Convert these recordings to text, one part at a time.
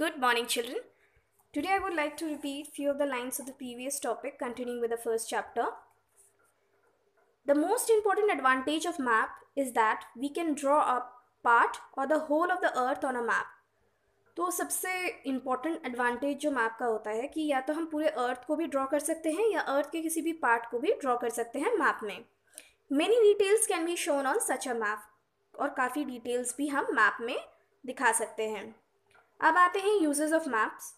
Good morning children. Today I would like to repeat few of the lines of the previous topic continuing with the first chapter. The most important advantage of map is that we can draw a part or the whole of the earth on a map. तो सबसे important advantage जो map का होता है कि या तो हम पूरे अर्थ को भी ड्रॉ कर सकते हैं या अर्थ के किसी भी पार्ट को भी ड्रॉ कर सकते हैं मैप में many details can be shown on such a map और काफ़ी डिटेल्स भी हम मैप में दिखा सकते हैं अब आते हैं uses of maps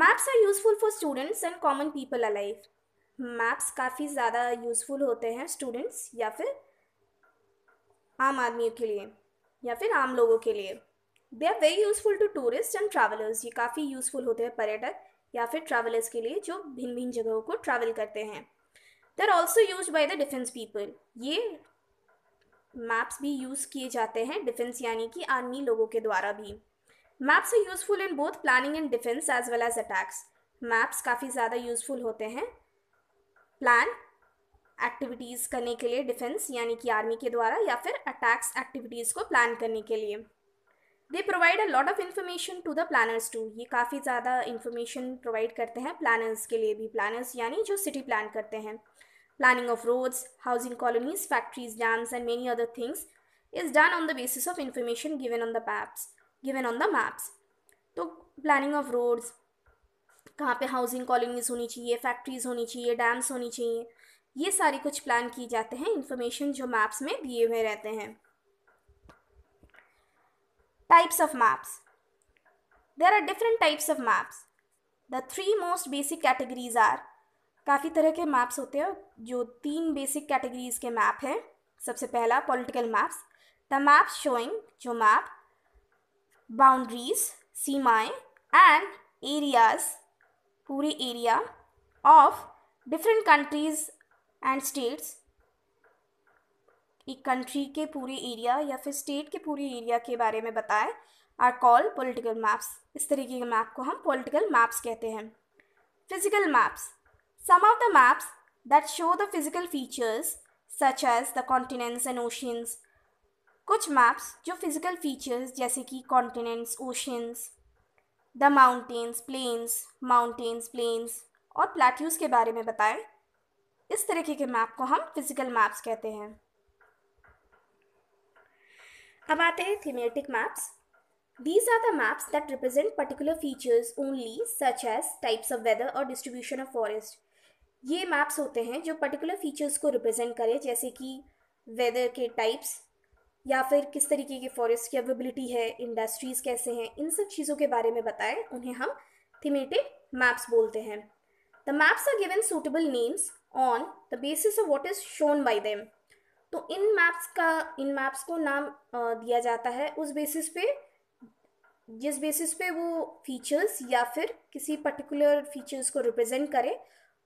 maps are useful for students and common people alive maps काफ़ी ज़्यादा यूजफुल होते हैं स्टूडेंट्स या फिर आम आदमियों के लिए या फिर आम लोगों के लिए they are very useful to tourist and travellers ये काफ़ी यूजफुल होते हैं पर्यटक या फिर ट्रैवलर्स के लिए जो भिन्न भिन्न जगहों को ट्रैवल करते हैं they are also use by the defence people ये मैप्स भी यूज़ किए जाते हैं डिफेंस यानी कि आर्मी लोगों के द्वारा भी maps are useful in both planning and defence as well as attacks maps काफ़ी ज़्यादा यूजफुल होते हैं प्लान एक्टिविटीज़ करने के लिए डिफेंस यानी कि आर्मी के द्वारा या फिर अटैक्स एक्टिविटीज़ को प्लान करने के लिए they provide a lot of information to the planners to ये काफ़ी ज़्यादा इन्फॉर्मेशन प्रोवाइड करते हैं प्लानर्स के लिए भी प्लानर्स यानी जो सिटी प्लान करते हैं planning of roads, housing colonies, factories, dams, and many other things is done on the basis of information given on the maps. Given on the maps. तो प्लानिंग ऑफ रोड्स कहाँ पे housing colonies होनी चाहिए factories होनी चाहिए dams होनी चाहिए ये सारे कुछ प्लान किए जाते हैं इन्फॉर्मेशन जो मैप्स में दिए हुए रहते हैं types of maps there are different types of maps the three most basic categories are काफ़ी तरह के मैप्स होते हैं जो तीन बेसिक कैटेगरीज के मैप हैं सबसे पहला political maps the map showing जो मैप बाउंड्रीज सीमाएं एंड एरियाज पूरे area of different countries and states एक कंट्री के पूरे एरिया या फिर स्टेट के पूरे एरिया के बारे में बताएं आर कॉल पॉलिटिकल मैप्स इस तरीके के मैप को हम पॉलिटिकल मैप्स कहते हैं physical maps Some of the maps that show the physical features such as the continents and oceans. कुछ maps जो physical features जैसे कि continents, oceans, the mountains, plains, mountains, plains और plateaus के बारे में बताएं इस तरीके के मैप को हम फिजिकल मैप्स कहते हैं अब आते हैं thematic maps These are the maps that represent particular features only, such as types of weather or distribution of forest. ये मैप्स होते हैं जो पर्टिकुलर फीचर्स को रिप्रेजेंट करें जैसे कि वेदर के टाइप्स या फिर किस तरीके के फॉरेस्ट की अवेबिलिटी है इंडस्ट्रीज़ कैसे हैं इन सब चीज़ों के बारे में बताएं उन्हें हम थीमेटिक मैप्स बोलते हैं the maps are given suitable names on the basis of what is shown by them तो इन मैप्स का इन मैप्स को नाम दिया जाता है उस बेसिस पे जिस बेसिस पे वो फीचर्स या फिर किसी पर्टिकुलर फीचर्स को रिप्रेजेंट करे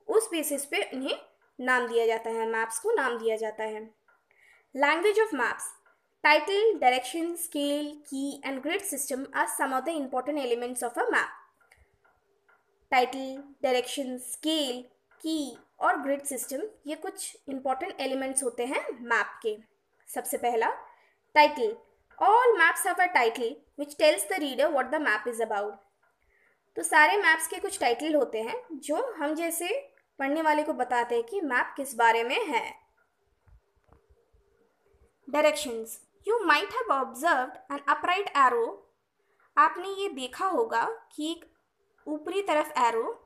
उस बेसिस पे इन्हें नाम दिया जाता है मैप्स को नाम दिया जाता है language of maps title direction scale key and grid system are some of the important elements of a map title direction scale key और ग्रिड सिस्टम ये कुछ इंपॉर्टेंट एलिमेंट्स होते हैं मैप के सबसे पहला title all maps have a title which tells the reader what the map is about तो सारे मैप्स के कुछ टाइटल होते हैं जो हम जैसे पढ़ने वाले को बताते हैं कि मैप किस बारे में है directions you might have observe an upright arrow आपने ये देखा होगा कि एक ऊपरी तरफ arrow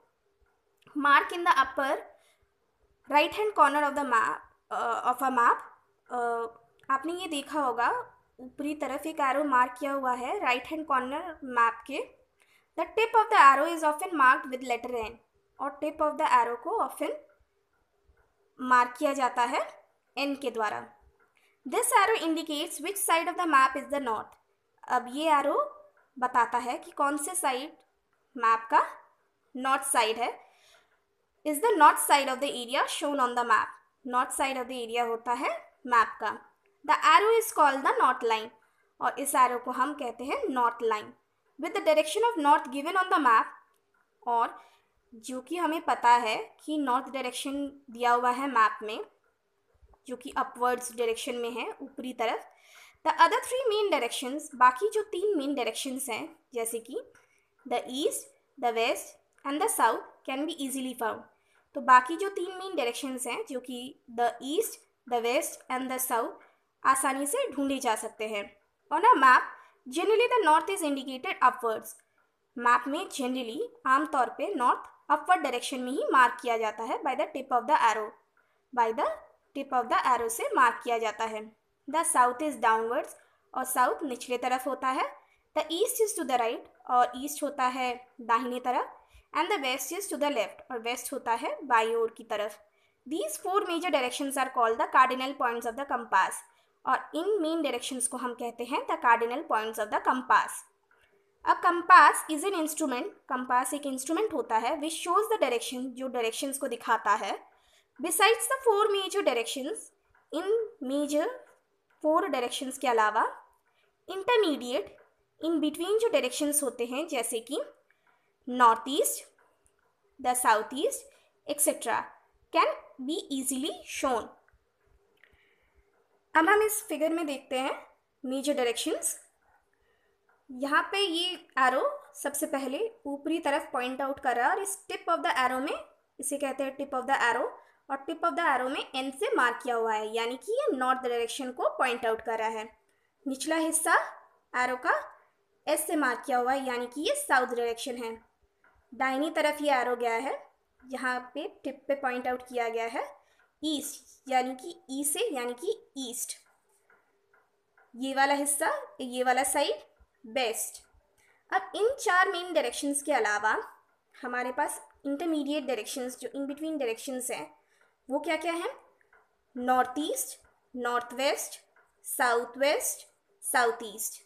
mark in the upper right hand corner of the map of a map आपने ये देखा होगा ऊपरी तरफ एक एरो मार्क किया हुआ है राइट हैंड कॉर्नर मैप के the tip of the arrow is often marked with letter N और टिप ऑफ द एरो को ऑफिन मार्क किया जाता है एन के द्वारा this arrow indicates which side of the map is the north अब ये एरो बताता है कि कौन से साइड मैप का नॉर्थ साइड है is the north side of the area shown on the map north side of the area होता है मैप का the arrow is called the north line और इस एरो को हम कहते हैं north line with the direction of north given on the map और जो कि हमें पता है कि नॉर्थ डायरेक्शन दिया हुआ है मैप में जो कि अपवर्ड्स डायरेक्शन में है ऊपरी तरफ the other three main directions बाकी जो तीन मेन डायरेक्शंस हैं जैसे कि the east the west and the south can be easily found तो बाकी जो तीन मेन डायरेक्शंस हैं जो कि the east the west and the south आसानी से ढूंढे जा सकते हैं और ना map generally the north is indicated upwards map में जनरली आमतौर पर नॉर्थ अपवर्ड डायरेक्शन में ही मार्क किया जाता है by the tip of the arrow by the tip of the arrow से मार्क किया जाता है द साउथ इज़ डाउनवर्ड्स और साउथ निचले तरफ होता है the east is to the right और ईस्ट होता है दाहिने तरफ and the west is to the left और वेस्ट होता है बाई ओर की तरफ these four major direction are called the cardinal points of the compass और इन मेन डायरेक्शंस को हम कहते हैं the cardinal points of the compass a compass is an instrument compass एक इंस्ट्रूमेंट होता है विच शोज द डायरेक्शन जो डायरेक्शन को दिखाता है besides the four major directions इन मेजर फोर डायरेक्शन के अलावा इंटरमीडिएट इन बिटवीन जो डायरेक्शन होते हैं जैसे कि north east the south east etcetera can be easily shown अब हम इस फिगर में देखते हैं मेजर डायरेक्शंस यहाँ पे ये एरो सबसे पहले ऊपरी तरफ पॉइंट आउट कर रहा है और इस टिप ऑफ द एरो में इसे कहते हैं टिप ऑफ द एरो और टिप ऑफ द एरो में एन से मार्क किया हुआ है यानी कि ये नॉर्थ डायरेक्शन को पॉइंट आउट कर रहा है निचला हिस्सा एरो का एस से मार्क किया हुआ है यानी कि ये साउथ डायरेक्शन है दाहिनी तरफ ये एरो गया है यहाँ पे टिप पे पॉइंट आउट किया गया है ईस्ट यानी कि ई e से यानी कि ईस्ट ये वाला हिस्सा ये वाला साइड बेस्ट अब इन चार मेन डायरेक्शंस के अलावा हमारे पास इंटरमीडिएट डायरेक्शंस जो इन बिटवीन डायरेक्शंस हैं वो क्या क्या हैं north east north west south west south east